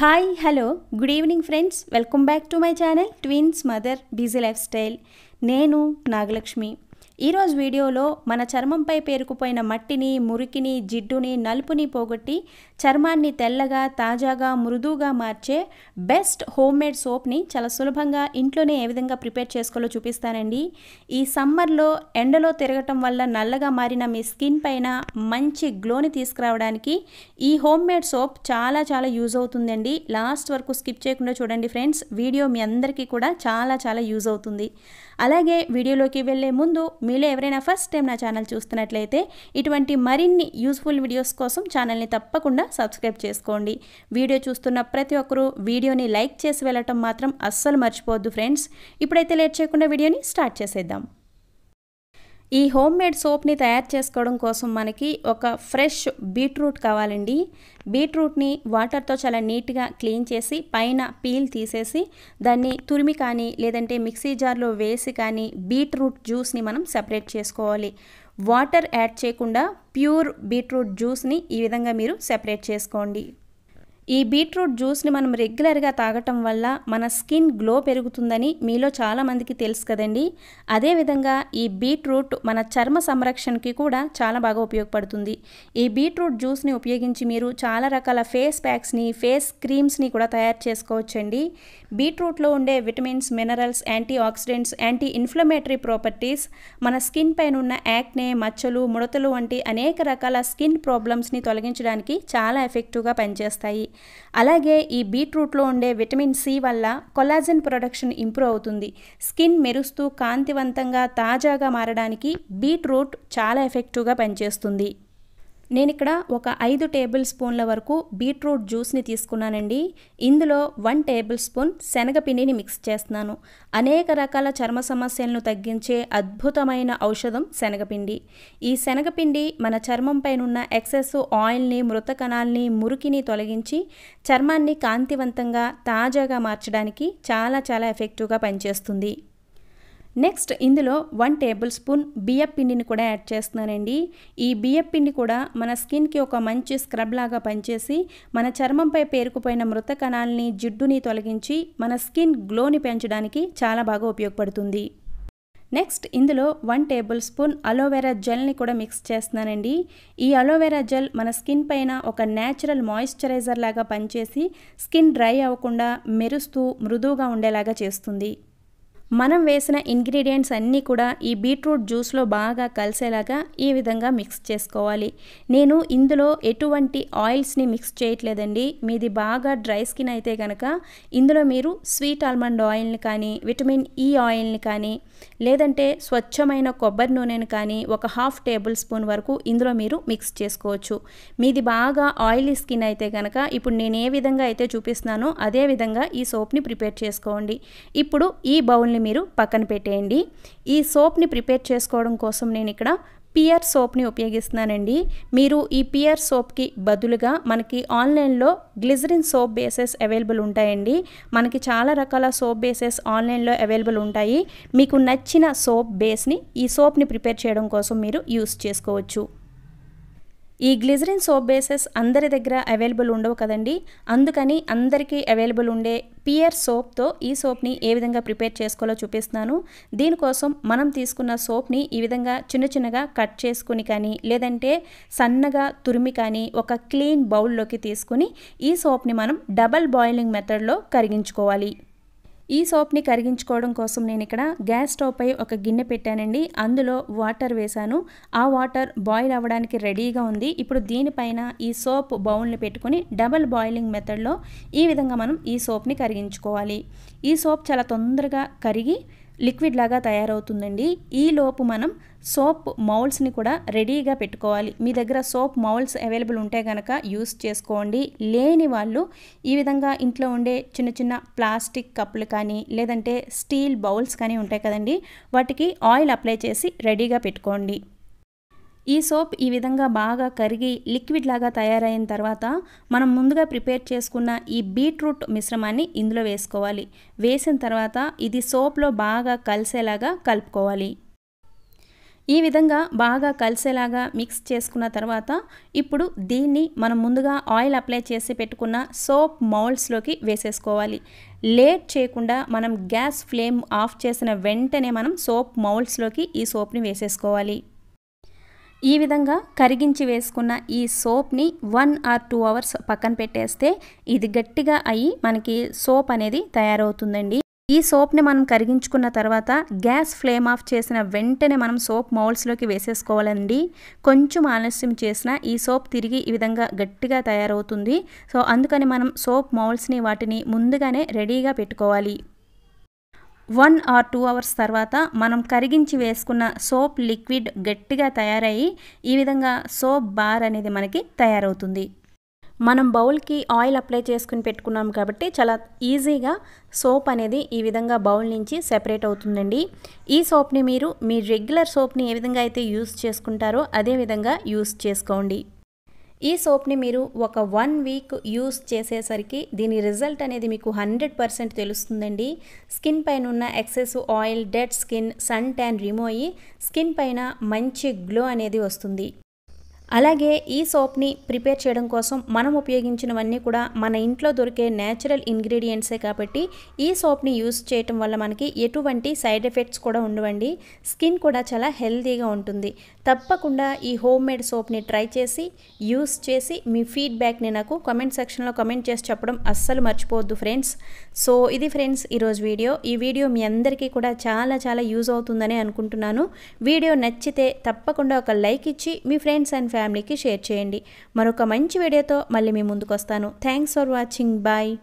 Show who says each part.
Speaker 1: hi hello good evening friends welcome back to my channel twins mother busy life style నేను నాగలక్ష్మి ఈరోజు వీడియోలో మన చర్మంపై పేరుకుపోయిన మట్టిని మురికిని జిడ్డుని నలుపుని పోగొట్టి చర్మాన్ని తెల్లగా తాజాగా మృదువుగా మార్చే బెస్ట్ హోమ్ మేడ్ సోప్ని చాలా సులభంగా ఇంట్లోనే ఏ విధంగా ప్రిపేర్ చేసుకోవాలో చూపిస్తానండి ఈ సమ్మర్లో ఎండలో తిరగటం వల్ల నల్లగా మారిన మీ స్కిన్ పైన మంచి గ్లోని తీసుకురావడానికి ఈ హోమ్ మేడ్ సోప్ చాలా చాలా యూజ్ అవుతుందండి లాస్ట్ వరకు స్కిప్ చేయకుండా చూడండి ఫ్రెండ్స్ వీడియో మీ అందరికీ కూడా చాలా చాలా యూజ్ అవుతుంది అలాగే వీడియోలోకి వెళ్ళే ముందు మీలో ఎవరైనా ఫస్ట్ టైం నా ఛానల్ చూస్తున్నట్లయితే ఇటువంటి మరిన్ని యూస్ఫుల్ వీడియోస్ కోసం ఛానల్ని తప్పకుండా సబ్స్క్రైబ్ చేసుకోండి వీడియో చూస్తున్న ప్రతి ఒక్కరూ వీడియోని లైక్ చేసి వెళ్ళటం మాత్రం అస్సలు మర్చిపోవద్దు ఫ్రెండ్స్ ఇప్పుడైతే లేట్ చేయకుండా వీడియోని స్టార్ట్ చేసేద్దాం ఈ హోమ్ మేడ్ సోప్ని తయారు చేసుకోవడం కోసం మనకి ఒక ఫ్రెష్ బీట్రూట్ కావాలండి బీట్రూట్ని వాటర్తో చాలా నీట్గా క్లీన్ చేసి పైన పీల్ తీసేసి దాన్ని తురిమి కానీ లేదంటే మిక్సీ జార్లో వేసి కానీ బీట్రూట్ జ్యూస్ని మనం సెపరేట్ చేసుకోవాలి వాటర్ యాడ్ చేయకుండా ప్యూర్ బీట్రూట్ జ్యూస్ని ఈ విధంగా మీరు సెపరేట్ చేసుకోండి ఈ బీట్రూట్ జ్యూస్ని మనం రెగ్యులర్గా తాగటం వల్ల మన స్కిన్ గ్లో పెరుగుతుందని మీలో చాలామందికి తెలుసు కదండి అదేవిధంగా ఈ బీట్రూట్ మన చర్మ సంరక్షణకి కూడా చాలా బాగా ఉపయోగపడుతుంది ఈ బీట్రూట్ జ్యూస్ని ఉపయోగించి మీరు చాలా రకాల ఫేస్ ప్యాక్స్ని ఫేస్ క్రీమ్స్ని కూడా తయారు చేసుకోవచ్చండి బీట్రూట్లో ఉండే vitamins minerals antioxidants anti inflammatory properties మన స్కిన్ పైన ఉన్న యాక్నే మచ్చలు ముడతలు వంటి అనేక రకాల స్కిన్ ప్రాబ్లమ్స్ని తొలగించడానికి చాలా ఎఫెక్టివ్గా పనిచేస్తాయి అలాగే ఈ బీట్రూట్లో ఉండే విటమిన్ సి వల్ల కొలాజన్ ప్రొడక్షన్ ఇంప్రూవ్ అవుతుంది స్కిన్ మెరుస్తూ కాంతివంతంగా తాజాగా మారడానికి బీట్రూట్ చాలా ఎఫెక్టివ్గా పనిచేస్తుంది నేను ఇక్కడ ఒక ఐదు టేబుల్ స్పూన్ల వరకు బీట్రూట్ జ్యూస్ని తీసుకున్నానండి ఇందులో వన్ టేబుల్ స్పూన్ శనగపిండిని మిక్స్ చేస్తున్నాను అనేక రకాల చర్మ సమస్యలను తగ్గించే అద్భుతమైన ఔషధం శనగపిండి ఈ శనగపిండి మన చర్మం పైనున్న ఎక్సెస్ ఆయిల్ని మృత కణాల్ని మురికిని తొలగించి చర్మాన్ని కాంతివంతంగా తాజాగా మార్చడానికి చాలా చాలా ఎఫెక్టివ్గా పనిచేస్తుంది నెక్స్ట్ ఇందులో వన్ టేబుల్ స్పూన్ బియ్యప్ పిండిని కూడా యాడ్ చేస్తున్నానండి ఈ బియ్యప్ పిండి కూడా మన స్కిన్కి ఒక మంచి స్క్రబ్ లాగా పనిచేసి మన చర్మంపై పేరుకుపోయిన మృత కణాలని జిడ్డుని తొలగించి మన స్కిన్ గ్లోని పెంచడానికి చాలా బాగా ఉపయోగపడుతుంది నెక్స్ట్ ఇందులో వన్ టేబుల్ స్పూన్ అలోవెరా జెల్ని కూడా మిక్స్ చేస్తున్నానండి ఈ అలోవెరా జెల్ మన స్కిన్ పైన ఒక న్యాచురల్ మాయిశ్చరైజర్ లాగా పనిచేసి స్కిన్ డ్రై అవ్వకుండా మెరుస్తూ మృదువుగా ఉండేలాగా చేస్తుంది మనం వేసిన ఇంగ్రీడియంట్స్ అన్నీ కూడా ఈ బీట్రూట్ జ్యూస్లో బాగా కలిసేలాగా ఈ విధంగా మిక్స్ చేసుకోవాలి నేను ఇందులో ఎటువంటి ఆయిల్స్ని మిక్స్ చేయట్లేదండి మీది బాగా డ్రై స్కిన్ అయితే కనుక ఇందులో మీరు స్వీట్ ఆల్మండ్ ఆయిల్ని కానీ విటమిన్ ఈ ఆయిల్ని కానీ లేదంటే స్వచ్ఛమైన కొబ్బరి నూనెను కానీ ఒక హాఫ్ టేబుల్ స్పూన్ వరకు ఇందులో మీరు మిక్స్ చేసుకోవచ్చు మీది బాగా ఆయిలీ స్కిన్ అయితే కనుక ఇప్పుడు నేను ఏ విధంగా అయితే చూపిస్తున్నానో అదే విధంగా ఈ సోప్ని ప్రిపేర్ చేసుకోండి ఇప్పుడు ఈ బౌల్ని మిగిలినవి మీరు పక్కన పెట్టేయండి ఈ సోప్ని ప్రిపేర్ చేసుకోవడం కోసం నేను ఇక్కడ పియర్ సోప్ని ఉపయోగిస్తున్నానండి మీరు ఈ పియర్ సోప్కి బదులుగా మనకి ఆన్లైన్లో గ్లిజరిన్ సోప్ బేసెస్ అవైలబుల్ ఉంటాయండి మనకి చాలా రకాల సోప్ బేసెస్ ఆన్లైన్లో అవైలబుల్ ఉంటాయి మీకు నచ్చిన సోప్ బేస్ని ఈ సోప్ని ప్రిపేర్ చేయడం కోసం మీరు యూస్ చేసుకోవచ్చు ఈ గ్లిజరిన్ సోప్ బేసెస్ అందరి దగ్గర అవైలబుల్ ఉండవు కదండి అందుకని అందరికీ అవైలబుల్ ఉండే పియర్ సోప్తో ఈ సోప్ని ఏ విధంగా ప్రిపేర్ చేసుకోవాలో చూపిస్తున్నాను దీనికోసం మనం తీసుకున్న సోప్ని ఈ విధంగా చిన్న చిన్నగా కట్ చేసుకుని కానీ లేదంటే సన్నగా తురిమి కానీ ఒక క్లీన్ బౌల్లోకి తీసుకుని ఈ సోప్ని మనం డబల్ బాయిలింగ్ మెథడ్లో కరిగించుకోవాలి ఈ సోప్ని కరిగించుకోవడం కోసం నేను ఇక్కడ గ్యాస్ స్టవ్ పై ఒక గిన్నె పెట్టానండి అందులో వాటర్ వేశాను ఆ వాటర్ బాయిల్ అవ్వడానికి రెడీగా ఉంది ఇప్పుడు దీనిపైన ఈ సోప్ బౌల్ని పెట్టుకుని డబల్ బాయిలింగ్ మెథడ్లో ఈ విధంగా మనం ఈ సోప్ని కరిగించుకోవాలి ఈ సోప్ చాలా తొందరగా కరిగి లిక్విడ్ లాగా తయారవుతుందండి ఈలోపు మనం సోప్ మౌల్స్ని కూడా రెడీగా పెట్టుకోవాలి మీ దగ్గర సోప్ మౌల్స్ అవైలబుల్ ఉంటే కనుక యూస్ చేసుకోండి లేని వాళ్ళు ఈ విధంగా ఇంట్లో ఉండే చిన్న చిన్న ప్లాస్టిక్ కప్పులు కానీ లేదంటే స్టీల్ బౌల్స్ కానీ ఉంటాయి కదండి వాటికి ఆయిల్ అప్లై చేసి రెడీగా పెట్టుకోండి ఈ సోప్ ఈ విధంగా బాగా కరిగి లిక్విడ్ లాగా తయారైన తర్వాత మనం ముందుగా ప్రిపేర్ చేసుకున్న ఈ బీట్రూట్ మిశ్రమాన్ని ఇందులో వేసుకోవాలి వేసిన తర్వాత ఇది సోప్లో బాగా కలిసేలాగా కలుపుకోవాలి ఈ విధంగా బాగా కలిసేలాగా మిక్స్ చేసుకున్న తర్వాత ఇప్పుడు దీన్ని మనం ముందుగా ఆయిల్ అప్లై చేసి పెట్టుకున్న సోప్ మౌల్స్లోకి వేసేసుకోవాలి లేట్ చేయకుండా మనం గ్యాస్ ఫ్లేమ్ ఆఫ్ చేసిన వెంటనే మనం సోప్ మౌల్డ్స్లోకి ఈ సోప్ని వేసేసుకోవాలి ఈ విధంగా కరిగించి వేసుకున్న ఈ సోప్ని వన్ ఆర్ టూ అవర్స్ పక్కన పెట్టేస్తే ఇది గట్టిగా అయ్యి మనకి సోప్ అనేది తయారవుతుందండి ఈ సోప్ని మనం కరిగించుకున్న తర్వాత గ్యాస్ ఫ్లేమ్ ఆఫ్ చేసిన వెంటనే మనం సోప్ మౌల్స్లోకి వేసేసుకోవాలండి కొంచెం ఆలస్యం చేసిన ఈ సోప్ తిరిగి ఈ విధంగా గట్టిగా తయారవుతుంది సో అందుకని మనం సోప్ మౌల్స్ని వాటిని ముందుగానే రెడీగా పెట్టుకోవాలి వన్ ఆర్ టూ అవర్స్ తర్వాత మనం కరిగించి వేసుకున్న సోప్ లిక్విడ్ గట్టిగా తయారయ్యి ఈ విధంగా సోప్ బార్ అనేది మనకి తయారవుతుంది మనం బౌల్కి ఆయిల్ అప్లై చేసుకుని పెట్టుకున్నాం కాబట్టి చాలా ఈజీగా సోప్ అనేది ఈ విధంగా బౌల్ నుంచి సెపరేట్ అవుతుందండి ఈ సోప్ని మీరు మీ రెగ్యులర్ సోప్ని ఏ విధంగా అయితే యూస్ చేసుకుంటారో అదే విధంగా యూస్ చేసుకోండి ఈ సోప్ని మీరు ఒక వన్ వీక్ యూస్ చేసేసరికి దీని రిజల్ట్ అనేది మీకు హండ్రెడ్ పర్సెంట్ తెలుస్తుందండి స్కిన్ పైన ఉన్న excess oil dead skin sun tan remove అయ్యి స్కిన్ పైన మంచి గ్లో అనేది వస్తుంది అలాగే ఈ సోప్ని ప్రిపేర్ చేయడం కోసం మనం ఉపయోగించినవన్నీ కూడా మన ఇంట్లో దొరికే న్యాచురల్ ఇంగ్రీడియంట్సే కాబట్టి ఈ సోప్ని యూస్ చేయటం వల్ల మనకి ఎటువంటి సైడ్ ఎఫెక్ట్స్ కూడా ఉండవండి స్కిన్ కూడా చాలా హెల్తీగా ఉంటుంది తప్పకుండా ఈ హోమ్ మేడ్ సోప్ని ట్రై చేసి యూస్ చేసి మీ ఫీడ్బ్యాక్ని నాకు కమెంట్ సెక్షన్లో కమెంట్ చేసి చెప్పడం అస్సలు మర్చిపోవద్దు ఫ్రెండ్స్ సో ఇది ఫ్రెండ్స్ ఈరోజు వీడియో ఈ వీడియో మీ అందరికీ కూడా చాలా చాలా యూజ్ అవుతుందని అనుకుంటున్నాను వీడియో నచ్చితే తప్పకుండా ఒక లైక్ ఇచ్చి మీ ఫ్రెండ్స్ అండ్ ఫ్యామిలీకి షేర్ చేయండి మరొక మంచి వీడియోతో మళ్ళీ మీ ముందుకు వస్తాను థ్యాంక్స్ ఫర్ వాచింగ్ బాయ్